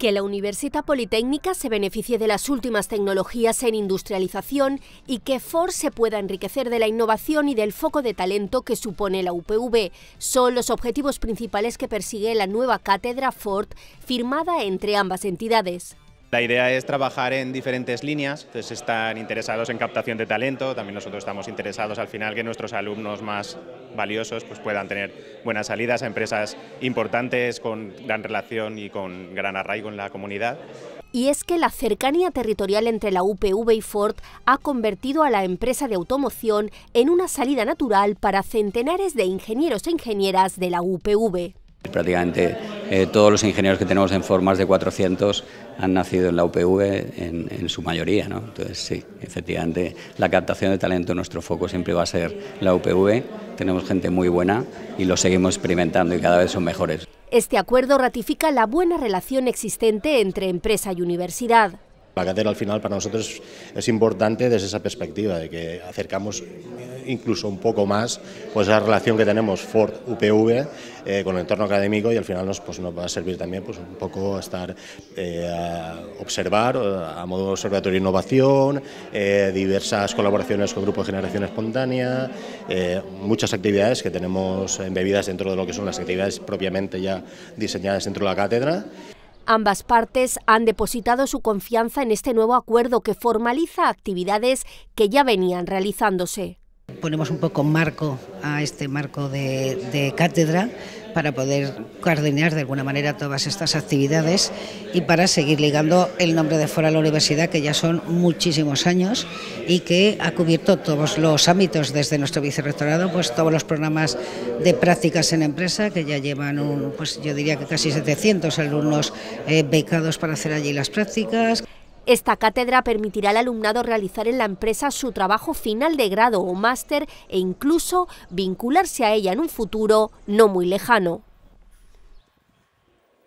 que la Universidad Politécnica se beneficie de las últimas tecnologías en industrialización y que Ford se pueda enriquecer de la innovación y del foco de talento que supone la UPV. Son los objetivos principales que persigue la nueva cátedra Ford firmada entre ambas entidades. La idea es trabajar en diferentes líneas, entonces están interesados en captación de talento, también nosotros estamos interesados al final que nuestros alumnos más valiosos pues puedan tener buenas salidas a empresas importantes con gran relación y con gran arraigo en la comunidad. Y es que la cercanía territorial entre la UPV y Ford ha convertido a la empresa de automoción en una salida natural para centenares de ingenieros e ingenieras de la UPV. Prácticamente eh, todos los ingenieros que tenemos en formas de 400, han nacido en la UPV en, su mayoría. ¿no? Entonces, sí, efectivamente, la captación de talento, nuestro foco siempre va a ser la UPV. Tenemos gente muy buena y lo seguimos experimentando y cada vez son mejores. Este acuerdo ratifica la buena relación existente entre empresa y universidad. La al final para nosotros es importante desde esa perspectiva de que acercamos incluso un poco más pues la relación que tenemos Ford-UPV eh, con el entorno académico y al final nos, pues va a servir también pues, un poco estar, eh, a observar eh, a modo observatorio de innovación, diversas colaboraciones con grupos de generación espontánea, muchas actividades que tenemos embebidas dentro de lo que son las actividades propiamente ya diseñadas dentro de la cátedra. Ambas partes han depositado su confianza en este nuevo acuerdo que formaliza actividades que ya venían realizándose ponemos un poco marco a este marco de, cátedra para poder coordinar de alguna manera todas estas actividades y para seguir ligando el nombre de Fora a la universidad, que ya son muchísimos años y que ha cubierto todos los ámbitos desde nuestro vicerrectorado, pues todos los programas de prácticas en empresa, que ya llevan, un, pues yo diría que casi 700 alumnos eh, becados para hacer allí las prácticas. Esta cátedra permitirá al alumnado realizar en la empresa su trabajo final de grado o máster e incluso vincularse a ella en un futuro no muy lejano.